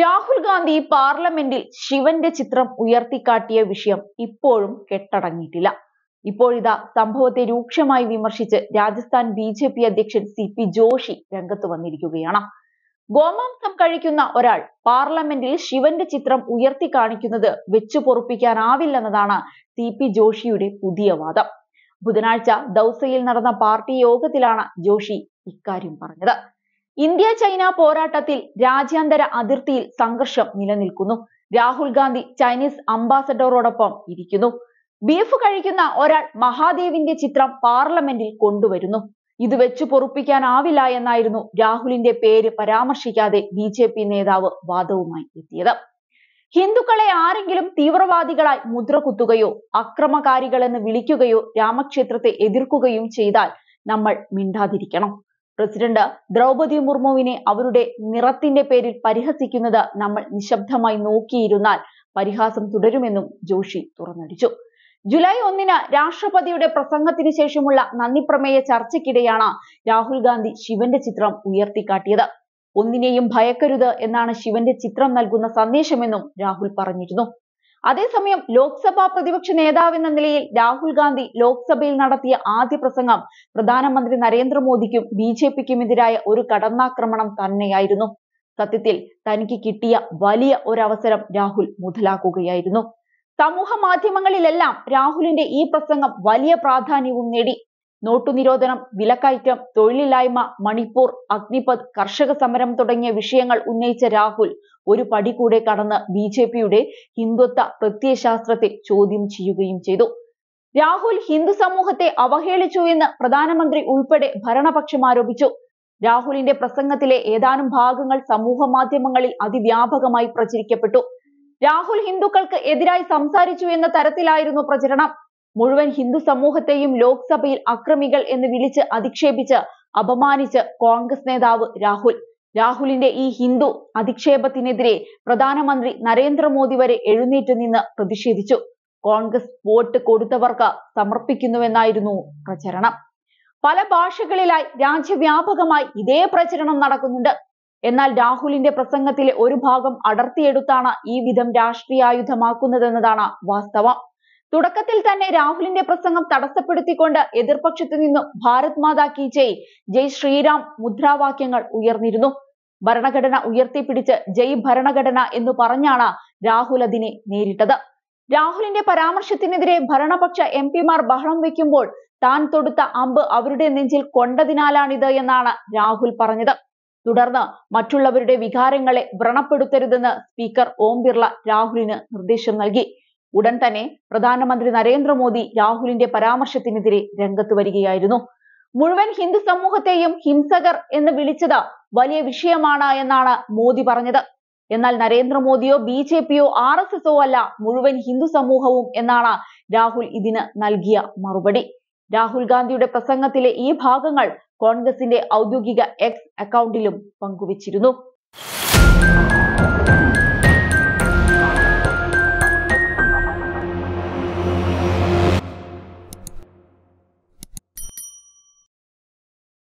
രാഹുൽ ഗാന്ധി പാർലമെന്റിൽ ശിവന്റെ ചിത്രം ഉയർത്തിക്കാട്ടിയ വിഷയം ഇപ്പോഴും കെട്ടടങ്ങിയിട്ടില്ല ഇപ്പോഴിതാ സംഭവത്തെ രൂക്ഷമായി വിമർശിച്ച് രാജസ്ഥാൻ ബി ജെ പി അധ്യക്ഷൻ സി പി ജോഷി രംഗത്ത് വന്നിരിക്കുകയാണ് ഗോമാംസം കഴിക്കുന്ന ഒരാൾ പാർലമെന്റിൽ ശിവന്റെ ചിത്രം ഉയർത്തി കാണിക്കുന്നത് വെച്ചു പൊറുപ്പിക്കാനാവില്ലെന്നതാണ് സി പി ജോഷിയുടെ പുതിയ വാദം ബുധനാഴ്ച ദൗസയിൽ നടന്ന പാർട്ടി യോഗത്തിലാണ് ജോഷി ഇക്കാര്യം പറഞ്ഞത് ഇന്ത്യ ചൈന പോരാട്ടത്തിൽ രാജ്യാന്തര അതിർത്തിയിൽ സംഘർഷം നിലനിൽക്കുന്നു രാഹുൽ ഗാന്ധി ചൈനീസ് അംബാസഡറോടൊപ്പം ഇരിക്കുന്നു ബീഫ് കഴിക്കുന്ന ഒരാൾ മഹാദേവിന്റെ ചിത്രം പാർലമെന്റിൽ കൊണ്ടുവരുന്നു ഇത് വെച്ചു പൊറുപ്പിക്കാനാവില്ല എന്നായിരുന്നു രാഹുലിന്റെ പേര് പരാമർശിക്കാതെ ബി ജെ പി നേതാവ് വാദവുമായി എത്തിയത് ഹിന്ദുക്കളെ ആരെങ്കിലും തീവ്രവാദികളായി മുദ്ര കുത്തുകയോ അക്രമകാരികളെന്ന് വിളിക്കുകയോ രാമക്ഷേത്രത്തെ എതിർക്കുകയും ചെയ്താൽ നമ്മൾ മിണ്ടാതിരിക്കണം പ്രസിഡന്റ് ദ്രൗപതി മുർമുവിനെ അവരുടെ നിറത്തിന്റെ പേരിൽ പരിഹസിക്കുന്നത് നമ്മൾ നിശബ്ദമായി നോക്കിയിരുന്നാൽ പരിഹാസം തുടരുമെന്നും ജോഷി തുറന്നടിച്ചു ജൂലൈ ഒന്നിന് രാഷ്ട്രപതിയുടെ പ്രസംഗത്തിന് ശേഷമുള്ള നന്ദിപ്രമേയ ചർച്ചയ്ക്കിടെയാണ് രാഹുൽ ഗാന്ധി ശിവന്റെ ചിത്രം ഉയർത്തിക്കാട്ടിയത് ഒന്നിനെയും ഭയക്കരുത് എന്നാണ് ശിവന്റെ ചിത്രം നൽകുന്ന സന്ദേശമെന്നും രാഹുൽ പറഞ്ഞിരുന്നു അതേസമയം ലോക്സഭാ പ്രതിപക്ഷ നേതാവെന്ന നിലയിൽ രാഹുൽ ഗാന്ധി ലോക്സഭയിൽ നടത്തിയ ആദ്യ പ്രസംഗം പ്രധാനമന്ത്രി നരേന്ദ്രമോദിക്കും ബി ജെ പിക്കുമെതിരായ ഒരു കടന്നാക്രമണം തന്നെയായിരുന്നു സത്യത്തിൽ തനിക്ക് കിട്ടിയ വലിയ ഒരവസരം രാഹുൽ മുതലാക്കുകയായിരുന്നു സമൂഹ മാധ്യമങ്ങളിലെല്ലാം രാഹുലിന്റെ ഈ പ്രസംഗം വലിയ പ്രാധാന്യവും നേടി നോട്ടുനിരോധനം വിലക്കയറ്റം തൊഴിലില്ലായ്മ മണിപ്പൂർ അഗ്നിപത് കർഷക സമരം തുടങ്ങിയ വിഷയങ്ങൾ ഉന്നയിച്ച രാഹുൽ ഒരു പടി കൂടെ കടന്ന് ബി ജെ പിയുടെ ഹിന്ദുത്വ പ്രത്യയശാസ്ത്രത്തെ ചോദ്യം ചെയ്യുകയും ചെയ്തു രാഹുൽ ഹിന്ദു സമൂഹത്തെ അവഹേളിച്ചു എന്ന് പ്രധാനമന്ത്രി ഉൾപ്പെടെ ഭരണപക്ഷം ആരോപിച്ചു രാഹുലിന്റെ പ്രസംഗത്തിലെ ഏതാനും ഭാഗങ്ങൾ സമൂഹ മാധ്യമങ്ങളിൽ അതിവ്യാപകമായി പ്രചരിക്കപ്പെട്ടു രാഹുൽ ഹിന്ദുക്കൾക്ക് എതിരായി സംസാരിച്ചു എന്ന തരത്തിലായിരുന്നു പ്രചരണം മുഴുവൻ ഹിന്ദു സമൂഹത്തെയും ലോക്സഭയിൽ അക്രമികൾ എന്ന് വിളിച്ച് അധിക്ഷേപിച്ച് അപമാനിച്ച് കോൺഗ്രസ് നേതാവ് രാഹുൽ രാഹുലിന്റെ ഈ ഹിന്ദു അധിക്ഷേപത്തിനെതിരെ പ്രധാനമന്ത്രി നരേന്ദ്രമോദി വരെ എഴുന്നേറ്റ് നിന്ന് പ്രതിഷേധിച്ചു കോൺഗ്രസ് വോട്ട് കൊടുത്തവർക്ക് സമർപ്പിക്കുന്നുവെന്നായിരുന്നു പ്രചരണം പല ഭാഷകളിലായി രാജ്യവ്യാപകമായി ഇതേ പ്രചരണം നടക്കുന്നുണ്ട് എന്നാൽ രാഹുലിന്റെ പ്രസംഗത്തിലെ ഒരു ഭാഗം അടർത്തിയെടുത്താണ് ഈ വിധം രാഷ്ട്രീയായുധമാക്കുന്നതെന്നതാണ് വാസ്തവം തുടക്കത്തിൽ തന്നെ രാഹുലിന്റെ പ്രസംഗം തടസ്സപ്പെടുത്തിക്കൊണ്ട് എതിർപക്ഷത്തു നിന്നും ഭാരത് മാതാ കി ജയ് ജയ് ശ്രീരാം മുദ്രാവാക്യങ്ങൾ ഉയർന്നിരുന്നു ഭരണഘടന ഉയർത്തിപ്പിടിച്ച് ജയ് ഭരണഘടന എന്ന് പറഞ്ഞാണ് രാഹുൽ അതിനെ നേരിട്ടത് രാഹുലിന്റെ പരാമർശത്തിനെതിരെ ഭരണപക്ഷ എം പിമാർ ബഹളം വെക്കുമ്പോൾ താൻ തൊടുത്ത അമ്പ് അവരുടെ നെഞ്ചിൽ കൊണ്ടതിനാലാണിത് എന്നാണ് രാഹുൽ പറഞ്ഞത് തുടർന്ന് മറ്റുള്ളവരുടെ വികാരങ്ങളെ വ്രണപ്പെടുത്തരുതെന്ന് സ്പീക്കർ ഓം ബിർള രാഹുലിന് നിർദ്ദേശം നൽകി ഉടൻ തന്നെ പ്രധാനമന്ത്രി നരേന്ദ്രമോദി രാഹുലിന്റെ പരാമർശത്തിനെതിരെ രംഗത്ത് വരികയായിരുന്നു മുഴുവൻ ഹിന്ദു സമൂഹത്തെയും ഹിംസകർ എന്ന് വിളിച്ചത് വലിയ വിഷയമാണ് എന്നാണ് മോദി പറഞ്ഞത് എന്നാൽ നരേന്ദ്രമോദിയോ ബി ജെ പിയോ ആർ എസ് എസോ അല്ല മുഴുവൻ ഹിന്ദു സമൂഹവും എന്നാണ് രാഹുൽ ഇതിന് നൽകിയ മറുപടി രാഹുൽ ഗാന്ധിയുടെ പ്രസംഗത്തിലെ ഈ ഭാഗങ്ങൾ കോൺഗ്രസിന്റെ ഔദ്യോഗിക എക്സ് അക്കൗണ്ടിലും പങ്കുവച്ചിരുന്നു